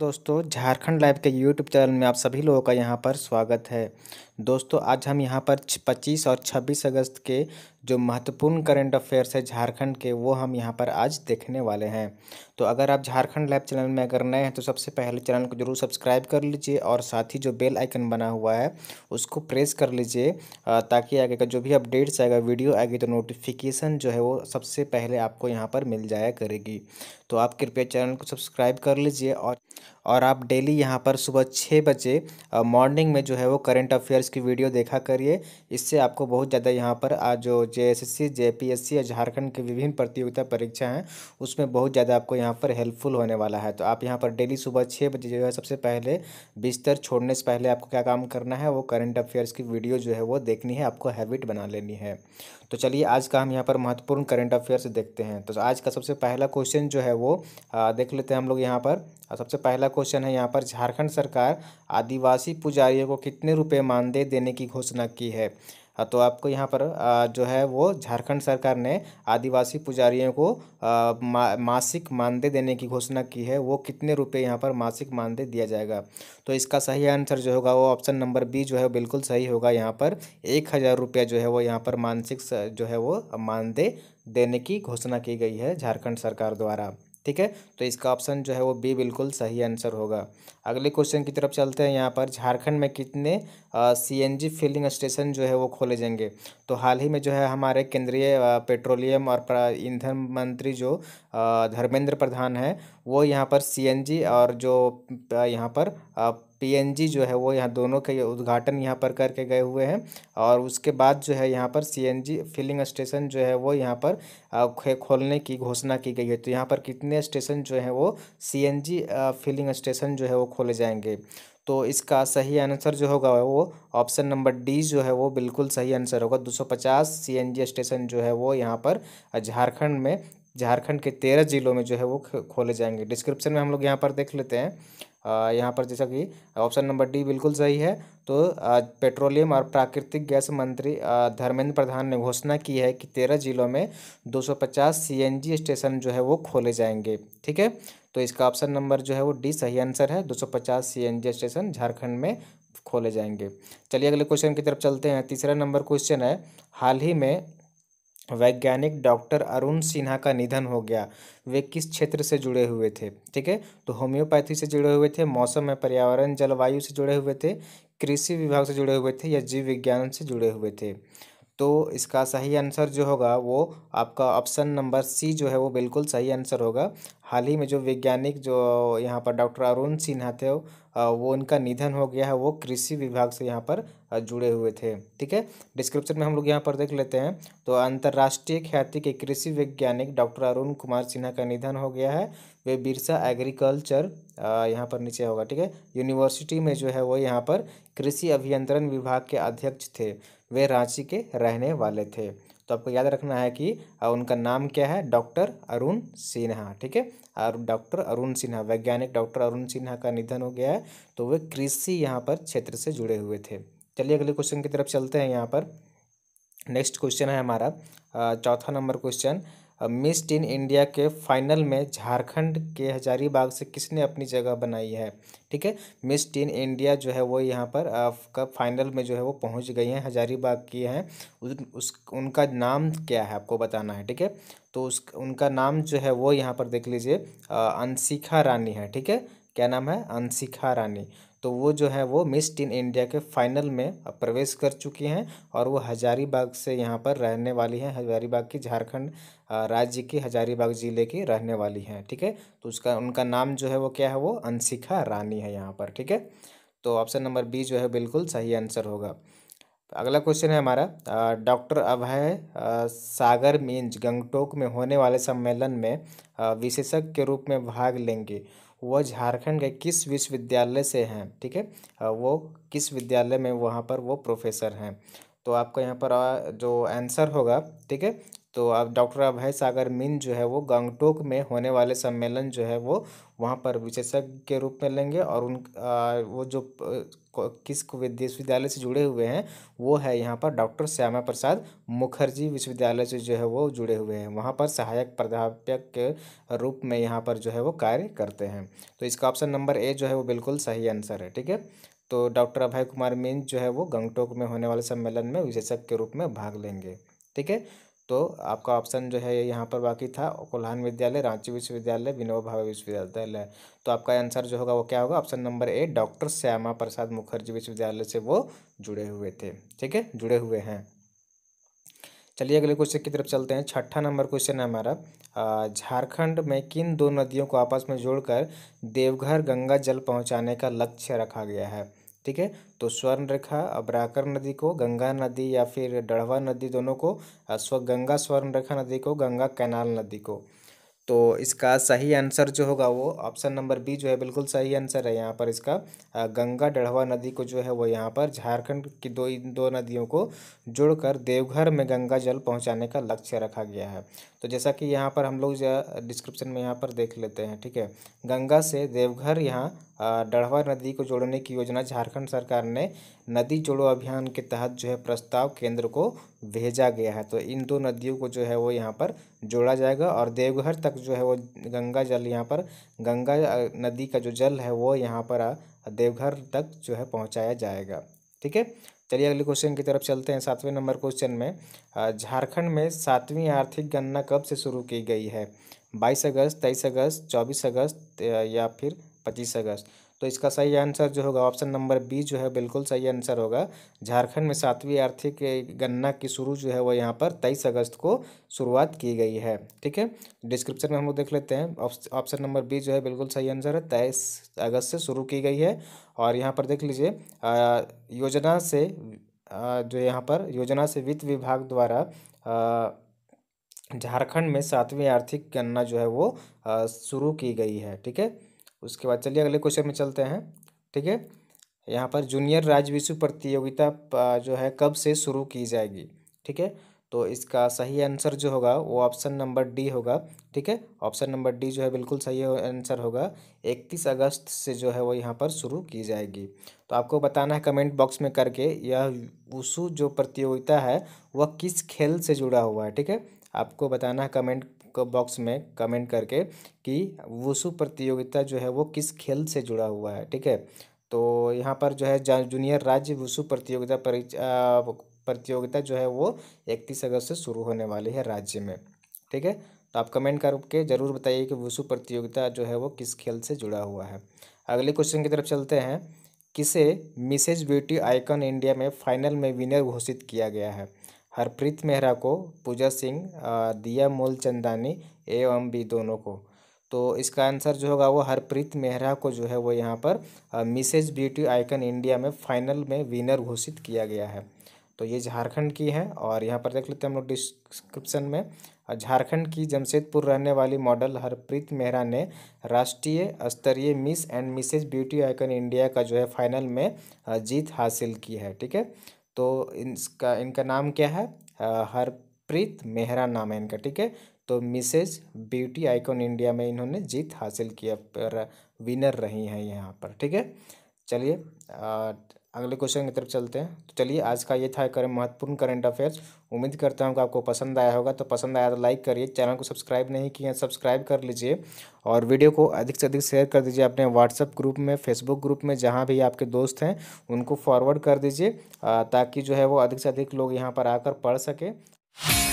दोस्तों झारखंड लाइव के YouTube channel में आप सभी लोगों का यहाँ पर स्वागत है दोस्तों आज हम यहाँ पर 25 और 26 अगस्त के जो महत्वपूर्ण करेंट अफेयर्स है झारखंड के वो हम यहाँ पर आज देखने वाले हैं तो अगर आप झारखंड लाइव चैनल में अगर नए हैं तो सबसे पहले चैनल को जरूर सब्सक्राइब कर लीजिए और साथ ही जो बेल आइकन बना हुआ है उसको प्रेस कर लीजिए ताकि आगे का जो भी अपडेट्स आएगा वीडियो आएगी तो नोटिफिकेशन जो है वो सबसे पहले आपको यहाँ पर मिल जाया करेगी तो आप कृपया चैनल को सब्सक्राइब कर लीजिए और और आप डेली यहाँ पर सुबह छः बजे मॉर्निंग में जो है वो करंट अफेयर्स की वीडियो देखा करिए इससे आपको बहुत ज़्यादा यहाँ पर आज जो J S S C J P S C या झारखंड की विभिन्न प्रतियोगिता परीक्षा हैं उसमें बहुत ज़्यादा आपको यहाँ पर हेल्पफुल होने वाला है तो आप यहाँ पर डेली सुबह छः बजे जो है सबसे पहले बिस्तर छोड़ने से पहले आपको क्या काम करना है वो करंट अफेयर्स की वीडियो जो है वो देखनी है आपको हैबिट बना लेनी है तो चलिए आज का हम यहाँ पर महत्वपूर्ण करंट अफेयर्स देखते हैं तो आज का सबसे पहला क्वेश्चन जो है वो देख लेते हैं हम लोग यहाँ पर सबसे पहला क्वेश्चन है यहाँ पर झारखंड सरकार आदिवासी पुजारियों को कितने रुपये मानदेय देने की घोषणा की है हाँ, तो आपको यहाँ पर जो है वो झारखंड सरकार ने आदिवासी पुजारियों को मासिक मानदेय देने की घोषणा की है वो कितने रुपए यहाँ पर मासिक मानदेय दिया जाएगा तो इसका सही आंसर जो होगा वो ऑप्शन नंबर बी जो है बिल्कुल सही होगा यहाँ पर एक हज़ार रुपया जो है वो यहाँ पर मानसिक जो है वो मानदेय देने की घोषणा की गई है झारखंड सरकार द्वारा ठीक है तो इसका ऑप्शन जो है वो बी बिल्कुल सही आंसर होगा अगले क्वेश्चन की तरफ चलते हैं यहाँ पर झारखंड में कितने सीएनजी फिलिंग स्टेशन जो है वो खोले जाएंगे तो हाल ही में जो है हमारे केंद्रीय पेट्रोलियम और ईंधन मंत्री जो धर्मेंद्र प्रधान है वो यहाँ पर सीएनजी और जो यहाँ पर पीएनजी जो है वो यहाँ दोनों के उद्घाटन यहाँ पर करके गए हुए हैं और उसके बाद जो है यहाँ पर सीएनजी फिलिंग स्टेशन जो है वो यहाँ पर खोलने की घोषणा की गई है तो यहाँ पर कितने स्टेशन जो है वो सीएनजी फिलिंग स्टेशन जो है वो खोले जाएंगे तो इसका सही आंसर जो होगा वो ऑप्शन नंबर डी जो है वो बिल्कुल सही आंसर होगा 250 सीएनजी स्टेशन जो है वो यहाँ पर झारखंड में झारखंड के तेरह ज़िलों में जो है वो खोले जाएंगे डिस्क्रिप्शन में हम लोग यहाँ पर देख लेते हैं यहाँ पर जैसा कि ऑप्शन नंबर डी बिल्कुल सही है तो पेट्रोलियम और प्राकृतिक गैस मंत्री धर्मेंद्र प्रधान ने घोषणा की है कि तेरह जिलों में 250 सीएनजी स्टेशन जो है वो खोले जाएंगे ठीक है तो इसका ऑप्शन नंबर जो है वो डी सही आंसर है 250 सीएनजी स्टेशन झारखंड में खोले जाएंगे चलिए अगले क्वेश्चन की तरफ चलते हैं तीसरा नंबर क्वेश्चन है हाल ही में वैज्ञानिक डॉक्टर अरुण सिन्हा का निधन हो गया वे किस क्षेत्र से जुड़े हुए थे ठीक है तो होम्योपैथी से जुड़े हुए थे मौसम में पर्यावरण जलवायु से जुड़े हुए थे कृषि विभाग से जुड़े हुए थे या जीव विज्ञान से जुड़े हुए थे तो इसका सही आंसर जो होगा वो आपका ऑप्शन नंबर सी जो है वो बिल्कुल सही आंसर होगा हाल ही में जो वैज्ञानिक जो यहाँ पर डॉक्टर अरुण सिन्हा थे वो उनका निधन हो गया है वो कृषि विभाग से यहाँ पर जुड़े हुए थे ठीक है डिस्क्रिप्शन में हम लोग यहाँ पर देख लेते हैं तो अंतर्राष्ट्रीय ख्याति के कृषि वैज्ञानिक डॉक्टर अरुण कुमार सिन्हा का निधन हो गया है वे बिरसा एग्रीकल्चर यहाँ पर नीचे होगा ठीक है यूनिवर्सिटी में जो है वो यहाँ पर कृषि अभियंत्रण विभाग के अध्यक्ष थे वे रांची के रहने वाले थे तो आपको याद रखना है कि उनका नाम क्या है डॉक्टर अरुण सिन्हा ठीक है और डॉक्टर अरुण सिन्हा वैज्ञानिक डॉक्टर अरुण सिन्हा का निधन हो गया है तो वे कृषि यहाँ पर क्षेत्र से जुड़े हुए थे चलिए अगले क्वेश्चन की तरफ चलते हैं यहाँ पर नेक्स्ट क्वेश्चन है हमारा चौथा number question Miss Teen India के फाइनल में झारखंड के हजारीबाग से किसने अपनी जगह बनाई है ठीक है मिस टीन इंडिया जो है वो यहाँ पर आपका फाइनल में जो है वो पहुँच गई हैं हजारीबाग की हैं उस उनका नाम क्या है आपको बताना है ठीक है तो उस उनका नाम जो है वो यहाँ पर देख लीजिए अंशिखा रानी है ठीक है क्या नाम है अंशिखा रानी तो वो जो है वो मिस टीन इंडिया के फाइनल में प्रवेश कर चुकी हैं और वो हजारीबाग से यहाँ पर रहने वाली हैं हजारीबाग की झारखंड राज्य की हजारीबाग ज़िले की रहने वाली हैं ठीक है तो उसका उनका नाम जो है वो क्या है वो अंशिका रानी है यहाँ पर ठीक है तो ऑप्शन नंबर बी जो है बिल्कुल सही आंसर होगा अगला क्वेश्चन है हमारा डॉक्टर अभय सागर मींज गंगटोक में होने वाले सम्मेलन में विशेषज्ञ के रूप में भाग लेंगे वह झारखंड के किस विश्वविद्यालय से हैं ठीक है वो किस विद्यालय में वहाँ पर वो प्रोफेसर हैं तो आपका यहाँ पर जो आंसर होगा ठीक है तो अब डॉक्टर अभय सागर मिन जो है वो गंगटोक में होने वाले सम्मेलन जो है वो वहाँ पर विशेषज्ञ के रूप में लेंगे और उन आ, वो जो किस विश्वविद्यालय से जुड़े हुए हैं वो है यहाँ पर डॉक्टर श्यामा प्रसाद मुखर्जी विश्वविद्यालय से जो है वो जुड़े हुए हैं वहाँ पर सहायक प्राध्यापक के रूप में यहाँ पर जो है वो कार्य करते हैं तो इसका ऑप्शन नंबर ए जो है वो बिल्कुल सही आंसर है ठीक है तो डॉक्टर अभय कुमार मीन जो है वो गंगटोक में होने वाले सम्मेलन में विशेषज्ञ के रूप में भाग लेंगे ठीक है तो आपका ऑप्शन जो है यहाँ पर बाकी था कोल्हान विद्यालय रांची विश्वविद्यालय विनोबा भावे विश्वविद्यालय तो आपका आंसर जो होगा वो क्या होगा option number A doctor Shyama Prasad Mukherjee विश्वविद्यालय से वो जुड़े हुए थे ठीक है जुड़े हुए हैं चलिए अगले क्वेश्चन की तरफ चलते हैं छठा नंबर क्वेश्चन है हमारा झारखंड में किन दो नदियों को आपस में जोड़कर देवघर गंगा जल पहुंचाने का लक्ष्य रखा गया है ठीक है तो स्वर्ण रेखा नदी को गंगा नदी या फिर डढ़वा नदी दोनों को स्व गंगा स्वर्ण रेखा नदी को गंगा कैनाल नदी को तो इसका सही आंसर जो होगा वो ऑप्शन नंबर बी जो है बिल्कुल सही आंसर है यहाँ पर इसका गंगा डढ़वा नदी को जो है वो यहाँ पर झारखंड की दो इन दो नदियों को जोड़कर देवघर में गंगा जल पहुँचाने का लक्ष्य रखा गया है तो जैसा कि यहाँ पर हम लोग डिस्क्रिप्शन में यहाँ पर देख लेते हैं ठीक है गंगा से देवघर यहाँ डढ़वा नदी को जोड़ने की योजना झारखंड सरकार ने नदी जोड़ो अभियान के तहत जो है प्रस्ताव केंद्र को भेजा गया है तो इन दो नदियों को जो है वो यहाँ पर जोड़ा जाएगा और देवघर तक जो है वो गंगा जल यहाँ पर गंगा नदी का जो जल है वो यहाँ पर देवघर तक जो है पहुँचाया जाएगा ठीक है चलिए अगले क्वेश्चन की तरफ चलते हैं सातवें नंबर क्वेश्चन में झारखंड में सातवीं आर्थिक गणना कब से शुरू की गई है बाईस अगस्त तेईस अगस्त चौबीस अगस्त या फिर पच्चीस अगस्त तो इसका सही आंसर जो होगा ऑप्शन नंबर बी जो है बिल्कुल सही आंसर होगा झारखंड में सातवीं आर्थिक गणना की शुरू जो है वो यहाँ पर तेईस अगस्त को शुरुआत की गई है ठीक है डिस्क्रिप्शन में हम लोग देख लेते हैं ऑप्शन नंबर बी जो है बिल्कुल सही आंसर है तेईस अगस्त से शुरू की गई है और यहाँ पर देख लीजिए योजना से जो यहाँ पर योजना से वित्त विभाग द्वारा झारखंड में सातवीं आर्थिक गणना जो है वो शुरू की गई है ठीक है उसके बाद चलिए अगले क्वेश्चन में चलते हैं ठीक है यहाँ पर जूनियर राज्य विश्व प्रतियोगिता जो है कब से शुरू की जाएगी ठीक है तो इसका सही आंसर जो होगा वो ऑप्शन नंबर डी होगा ठीक है ऑप्शन नंबर डी जो है बिल्कुल सही आंसर होगा इकतीस अगस्त से जो है वो यहाँ पर शुरू की जाएगी तो आपको बताना है कमेंट बॉक्स में करके यह उसू जो प्रतियोगिता है वह किस खेल से जुड़ा हुआ है ठीक है आपको बताना है कमेंट बॉक्स में कमेंट करके कि वुसु प्रतियोगिता जो है वो किस खेल से जुड़ा हुआ है ठीक है तो यहाँ पर जो है जूनियर राज्य वुसु प्रतियोगिता प्रतियोगिता जो है वो इकतीस अगस्त से शुरू होने वाली है राज्य में ठीक है तो आप कमेंट करके ज़रूर बताइए कि वुसु प्रतियोगिता जो है वो किस खेल से जुड़ा हुआ है अगले क्वेश्चन की तरफ चलते हैं किसे मिसेज ब्यूटी आइकन इंडिया में फाइनल में विनर घोषित किया गया है हरप्रीत मेहरा को पूजा सिंह दिया मोल चंदानी एवं बी दोनों को तो इसका आंसर जो होगा वो हरप्रीत मेहरा को जो है वो यहाँ पर मिसेज ब्यूटी आइकन इंडिया में फाइनल में विनर घोषित किया गया है तो ये झारखंड की है और यहाँ पर देख लेते हैं हम लोग डिस्क्रिप्शन में झारखंड की जमशेदपुर रहने वाली मॉडल हरप्रीत मेहरा ने राष्ट्रीय स्तरीय Miss and Mrs Beauty Icon India का जो है फाइनल में जीत हासिल की है ठीक है तो इनका इनका नाम क्या है हरप्रीत मेहरा नाम है इनका ठीक है तो मिसेज ब्यूटी आइकॉन इंडिया में इन्होंने जीत हासिल किया विनर रही हैं यहाँ पर ठीक है चलिए अगले क्वेश्चन की तरफ चलते हैं तो चलिए आज का ये था करें महत्वपूर्ण करंट अफेयर्स उम्मीद करता हूँ कि आपको पसंद आया होगा तो पसंद आया तो लाइक करिए चैनल को सब्सक्राइब नहीं किया सब्सक्राइब कर लीजिए और वीडियो को अधिक से अधिक शेयर कर दीजिए अपने व्हाट्सअप ग्रुप में फेसबुक ग्रुप में जहाँ भी आपके दोस्त हैं उनको फॉरवर्ड कर दीजिए ताकि जो है वो अधिक से अधिक लोग यहाँ पर आकर पढ़ सकें